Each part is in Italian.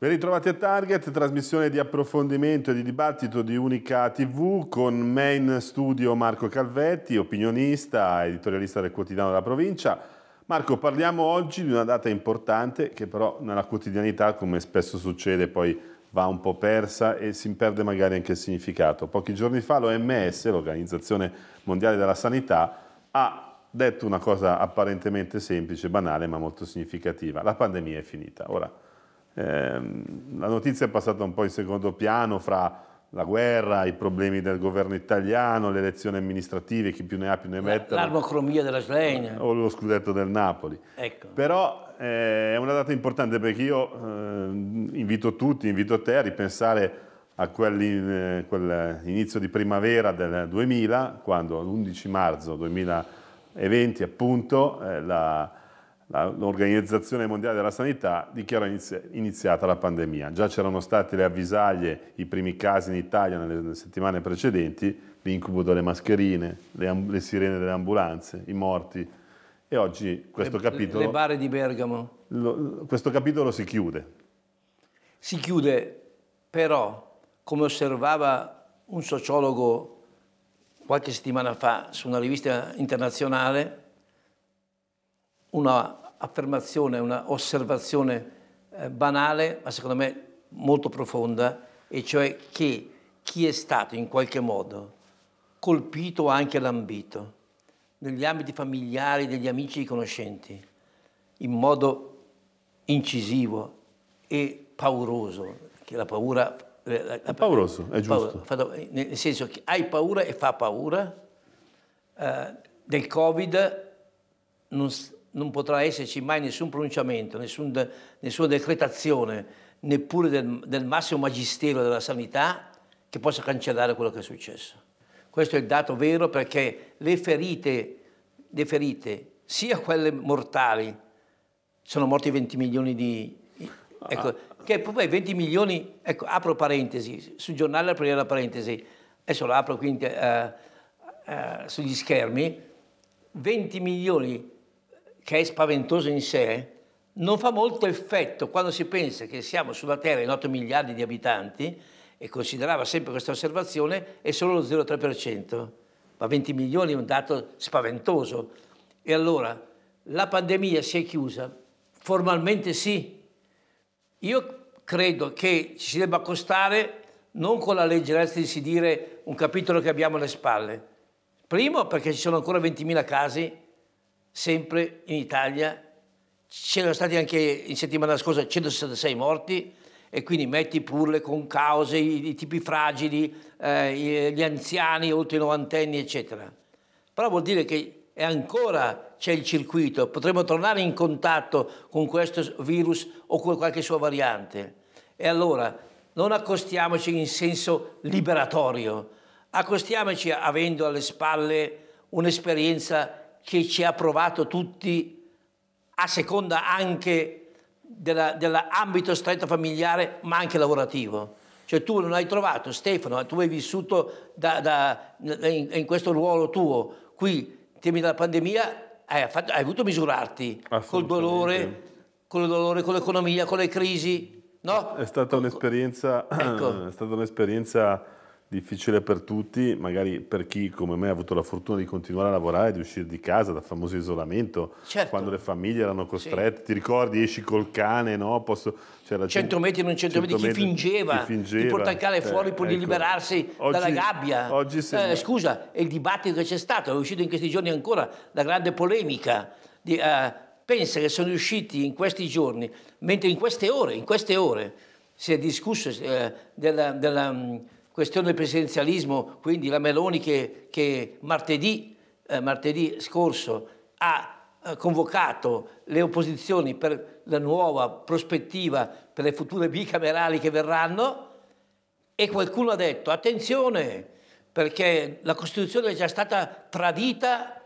Ben ritrovati a Target, trasmissione di approfondimento e di dibattito di Unica TV con main studio Marco Calvetti, opinionista, editorialista del quotidiano della provincia. Marco, parliamo oggi di una data importante che però nella quotidianità, come spesso succede, poi va un po' persa e si perde magari anche il significato. Pochi giorni fa l'OMS, l'Organizzazione Mondiale della Sanità, ha detto una cosa apparentemente semplice, banale, ma molto significativa. La pandemia è finita. Ora, Ehm, la notizia è passata un po' in secondo piano fra la guerra, i problemi del governo italiano, le elezioni amministrative, chi più ne ha più ne metta. L'armocromia della Slovenia. O lo scudetto del Napoli. Ecco. Però eh, è una data importante perché io eh, invito tutti, invito te a ripensare a quell'inizio eh, di primavera del 2000, quando l'11 marzo 2020 appunto eh, la l'Organizzazione Mondiale della Sanità dichiarò iniziata la pandemia. Già c'erano state le avvisaglie, i primi casi in Italia nelle settimane precedenti, l'incubo delle mascherine, le, le sirene delle ambulanze, i morti. E oggi questo le, capitolo... Le bare di Bergamo. Lo, questo capitolo si chiude. Si chiude, però, come osservava un sociologo qualche settimana fa su una rivista internazionale, una affermazione, una osservazione eh, banale, ma secondo me molto profonda, e cioè che chi è stato in qualche modo colpito o anche lambito negli ambiti familiari, degli amici e conoscenti, in modo incisivo e pauroso, che la paura... Eh, la, è pauroso, è giusto. Paura, eh, nel senso che hai paura e fa paura, eh, del Covid non, non potrà esserci mai nessun pronunciamento, nessun de, nessuna decretazione, neppure del, del massimo magistero della sanità che possa cancellare quello che è successo. Questo è il dato vero perché le ferite, le ferite sia quelle mortali, sono morti 20 milioni di... Ecco, che poi 20 milioni, ecco, apro parentesi, sul giornale aprire la parentesi, adesso lo apro quindi eh, eh, sugli schermi, 20 milioni che è spaventoso in sé, non fa molto effetto quando si pensa che siamo sulla Terra in 8 miliardi di abitanti e considerava sempre questa osservazione è solo lo 0,3%, ma 20 milioni è un dato spaventoso. E allora la pandemia si è chiusa? Formalmente sì. Io credo che ci si debba accostare non con la leggerezza di si dire un capitolo che abbiamo alle spalle. Primo perché ci sono ancora 20.000 casi sempre in Italia, c'erano stati anche in settimana scorsa 166 morti e quindi metti pure le cause i, i tipi fragili, eh, gli anziani oltre i novantenni eccetera. Però vuol dire che ancora c'è il circuito, potremmo tornare in contatto con questo virus o con qualche sua variante. E allora non accostiamoci in senso liberatorio, accostiamoci avendo alle spalle un'esperienza che ci ha provato tutti a seconda anche dell'ambito stretto familiare ma anche lavorativo. Cioè tu non hai trovato, Stefano, tu hai vissuto da, da, in, in, questo ruolo tuo, qui, in termini della pandemia, hai, fatto, hai dovuto misurarti col dolore, col dolore, con l'economia, con le crisi. No? È stata un'esperienza... Ecco. È stata un'esperienza difficile per tutti, magari per chi come me ha avuto la fortuna di continuare a lavorare, di uscire di casa dal famoso isolamento, certo. quando le famiglie erano costrette, sì. ti ricordi esci col cane, no? Posso, cioè 100 metri non 100, 100 metri, chi fingeva, chi fingeva di portare il cane eh, fuori eh, per ecco. liberarsi oggi, dalla gabbia. Oggi sembra... eh, scusa, è il dibattito che c'è stato, è uscito in questi giorni ancora la grande polemica di, eh, pensa che sono riusciti in questi giorni, mentre in queste ore, in queste ore si è discusso eh, della, della mm, questione del presidenzialismo, quindi la Meloni che, che martedì, eh, martedì, scorso ha eh, convocato le opposizioni per la nuova prospettiva per le future bicamerali che verranno e qualcuno ha detto attenzione perché la Costituzione è già stata tradita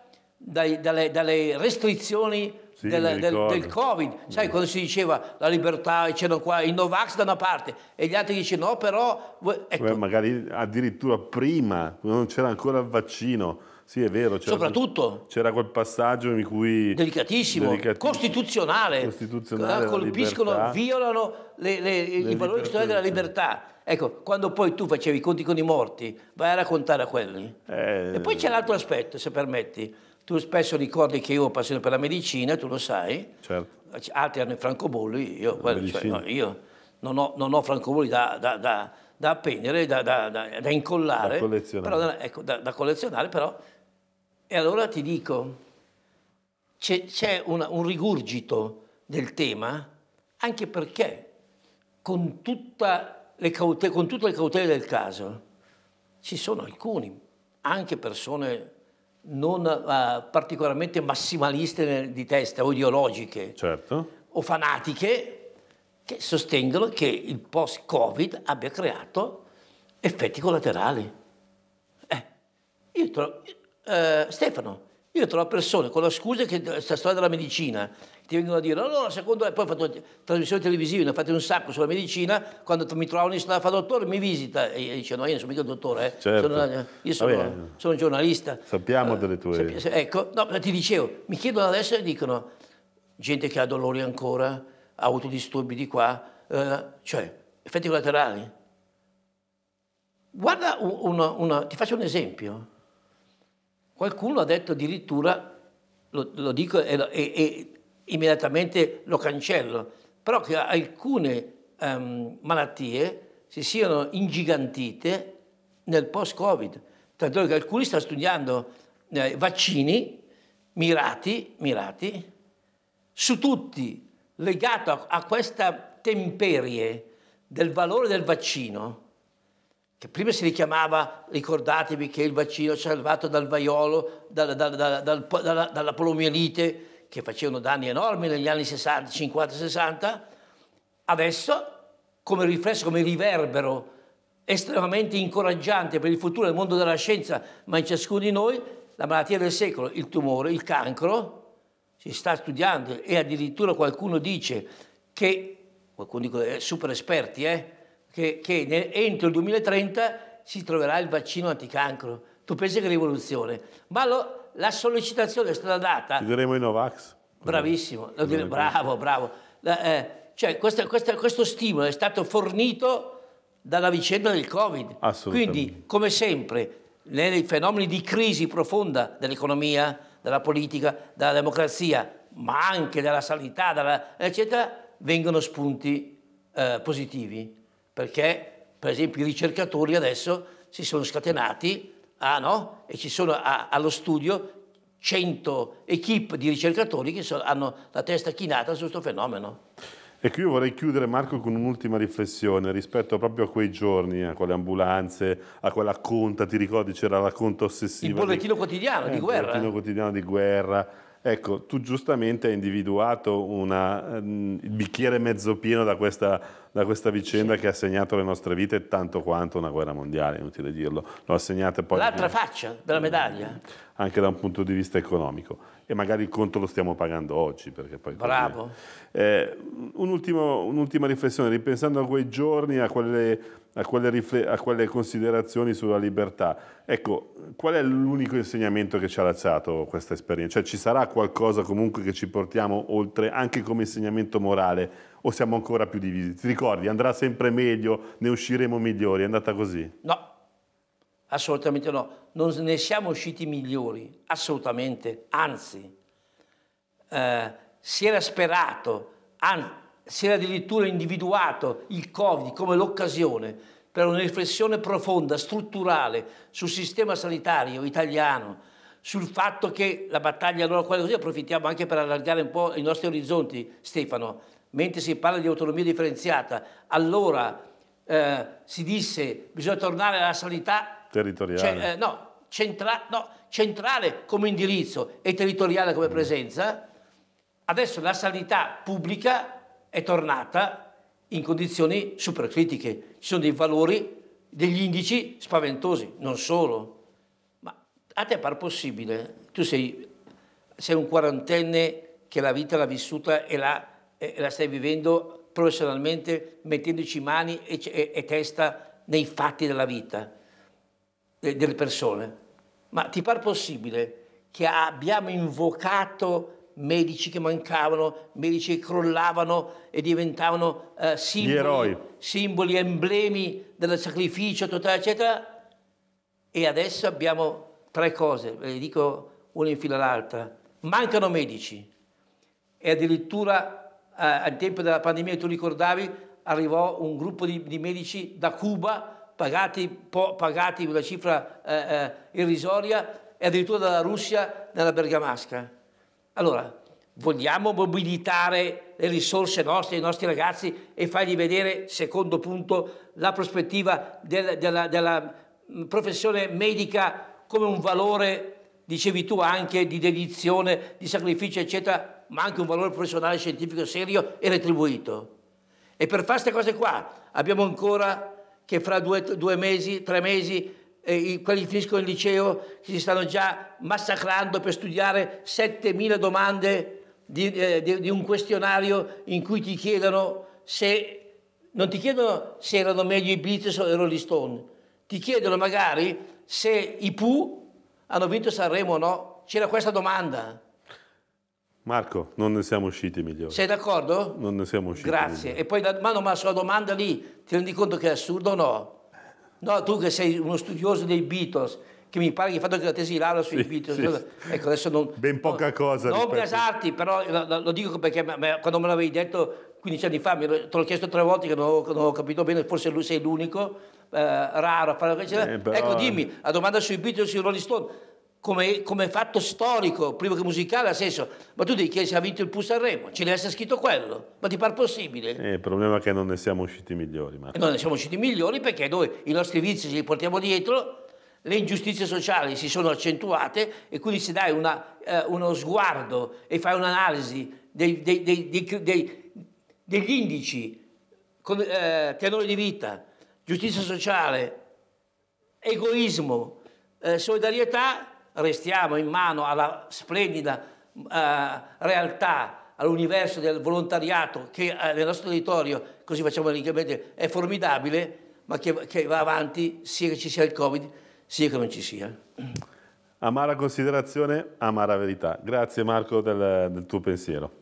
dai, dalle, dalle, restrizioni sì, del, del, del, Covid. Sai, mm. quando si diceva la libertà, c'erano qua i Novax da una parte e gli altri dicevano no, però... Ecco. Beh, magari addirittura prima, quando non c'era ancora il vaccino. Sì, è vero. C'era Soprattutto. c'era quel passaggio in cui... Delicatissimo, delicatissimo costituzionale. Costituzionale. Colpiscono, violano le, le, le i valori costituzionali della libertà. Ecco, quando poi tu facevi i conti con i morti, vai a raccontare a quelli. Eh... E poi c'è l'altro aspetto, se permetti tu spesso ricordi che io ho passione per la medicina, tu lo sai. Certo. Altri hanno i francobolli, io, quello, cioè, no, io non, ho, non ho, francobolli da, da, da, da appendere, da, incollare. Da collezionare. Però, ecco, da collezionare, però. E allora ti dico, c'è, un, rigurgito del tema, anche perché con, cautele, con, tutte le cautele del caso ci sono alcuni, anche persone non eh, particolarmente massimaliste di testa o ideologiche certo. o fanatiche che sostengono che il post-Covid abbia creato effetti collaterali. Eh, io trovo, eh, Stefano, io trovo persone con la scusa che questa storia della medicina ti vengono a dire, no, no, secondo me, poi ho fatto trasmissioni televisive, ne ho fatte un sacco sulla medicina, quando mi trovano in strada fa dottore mi visita e, e dice, no, io non sono mica un dottore, eh. certo. sono, una, io sono, eh. sono, un giornalista. Sappiamo uh, delle tue... Sappi- ecco, no, ti dicevo, mi chiedono adesso e dicono, gente che ha dolori ancora, ha avuto disturbi di qua, uh, cioè effetti collaterali. Guarda una, una, ti faccio un esempio. Qualcuno ha detto addirittura, lo, lo dico e, e, e, immediatamente lo cancello, però che alcune um, malattie si siano ingigantite nel post-Covid. Tanto che alcuni stanno studiando eh, vaccini mirati, mirati, su tutti, legato a, a questa temperie del valore del vaccino, che prima si richiamava, ricordatevi che il vaccino ci ha salvato dal vaiolo, dal, dal, dal, dalla, dalla poliomielite, che facevano danni enormi negli anni 60, 50, 60, adesso come riflesso, come riverbero estremamente incoraggiante per il futuro del mondo della scienza, ma in ciascuno di noi, la malattia del secolo, il tumore, il cancro, si sta studiando e addirittura qualcuno dice che, qualcuno dice eh, super esperti, eh, che, che nel, entro il 2030 si troverà il vaccino anticancro. Tu pensi che rivoluzione? Ma lo, la sollecitazione è stata data. Ci diremo i Novax. Bravissimo, no, dire, bravo, bravo. La, eh, cioè, questa, questa, questo stimolo è stato fornito dalla vicenda del Covid. Quindi, come sempre, nei fenomeni di crisi profonda dell'economia, della politica, della democrazia, ma anche della sanità, della, eccetera, vengono spunti eh, positivi perché per esempio i ricercatori adesso si sono scatenati a, ah, no? e ci sono a, allo studio 100 equip di ricercatori che sono, hanno la testa chinata su questo fenomeno. Ecco, io vorrei chiudere Marco con un'ultima riflessione rispetto proprio a quei giorni, a quelle ambulanze, a quella conta, ti ricordi c'era la conta ossessiva? Il bollettino di, quotidiano eh, di guerra. Il bollettino quotidiano di guerra. Ecco, tu giustamente hai individuato una, ehm, il bicchiere mezzo pieno da questa da questa vicenda sì. che ha segnato le nostre vite tanto quanto una guerra mondiale, inutile dirlo. Lo ha poi... L'altra di... Mm. faccia della medaglia. Anche da un punto di vista economico. E magari il conto lo stiamo pagando oggi. Perché poi Bravo. Eh, un'ultima riflessione, ripensando a quei giorni, a quelle... A quelle, a quelle, considerazioni sulla libertà. Ecco, qual è l'unico insegnamento che ci ha lasciato questa esperienza? Cioè ci sarà qualcosa comunque che ci portiamo oltre, anche come insegnamento morale, o siamo ancora più divisi? Ti ricordi, andrà sempre meglio, ne usciremo migliori, è andata così? No, assolutamente no, non ne siamo usciti migliori, assolutamente, anzi, eh, si era sperato, anzi, si era addirittura individuato il Covid come l'occasione per una riflessione profonda, strutturale sul sistema sanitario italiano, sul fatto che la battaglia allora quale così approfittiamo anche per allargare un po' i nostri orizzonti, Stefano mentre si parla di autonomia differenziata, allora eh, si disse bisogna tornare alla sanità territoriale, cioè, eh, no, centra- no, centrale come indirizzo e territoriale come mm. presenza, adesso la sanità pubblica è tornata in condizioni supercritiche, ci sono dei valori, degli indici spaventosi, non solo. Ma a te par possibile, tu sei, sei un quarantenne che la vita l'ha vissuta e l'ha eh, la stai vivendo professionalmente mettendoci mani e, e, e testa nei fatti della vita de, delle persone. Ma ti pare possibile che abbiamo invocato medici che mancavano, medici che crollavano e diventavano eh, simboli, simboli, emblemi del sacrificio totale, eccetera. E adesso abbiamo tre cose, ve le dico una in fila all'altra. Mancano medici e addirittura eh, al tempo della pandemia, tu ricordavi, arrivò un gruppo di, di medici da Cuba, pagati, po, pagati una cifra eh, eh irrisoria, e addirittura dalla Russia, dalla Bergamasca. Allora, vogliamo mobilitare le risorse nostre, i nostri ragazzi e fargli vedere, secondo punto, la prospettiva del, della, della mm, professione medica come un valore, dicevi tu anche, di dedizione, di sacrificio, eccetera, ma anche un valore professionale scientifico serio e retribuito. E per fare queste cose qua abbiamo ancora che fra due, due mesi, tre mesi, eh, quelli che finiscono il liceo si stanno già massacrando per studiare 7.000 domande di, eh, di, di un questionario in cui ti chiedono se non ti chiedono se erano meglio i Beatles o i Rolling Stone, ti chiedono magari se i Pooh hanno vinto Sanremo o no. C'era questa domanda. Marco, non ne siamo usciti migliori. Sei d'accordo? Non ne siamo usciti. Grazie. Migliori. E poi mano ma sulla domanda lì, ti rendi conto che è assurdo o no? No, tu che sei uno studioso dei Beatles, che mi pare che hai fatto anche la tesi laurea sui sì, Beatles. Sì. Ecco, adesso non, ben poca no, cosa. Non rispetto. gasarti, però lo, lo dico perché quando me l'avevi detto 15 anni fa, te l'ho chiesto tre volte che non ho, non ho capito bene, forse lui sei l'unico eh, raro a fare la eh, però... Ecco, dimmi, la domanda sui Beatles e sui Rolling Stone come, come, fatto storico, prima che musicale, ha senso. Ma tu dici chiedere se ha vinto il Pus Sanremo, ce deve essere scritto quello. Ma ti pare possibile? Eh, il problema è che non ne siamo usciti migliori. Ma... non ne siamo usciti migliori perché noi i nostri vizi ce li portiamo dietro, le ingiustizie sociali si sono accentuate e quindi se dai una, eh, uno sguardo e fai un'analisi dei, dei, dei, degli indici, con, eh, tenore di vita, giustizia sociale, egoismo, eh, solidarietà, restiamo in mano alla splendida eh, realtà, all'universo del volontariato che eh, nel nostro territorio, così facciamo lineamente, è formidabile, ma che, che, va avanti sia che ci sia il Covid, sia che non ci sia. Amara considerazione, amara verità. Grazie Marco del, del tuo pensiero.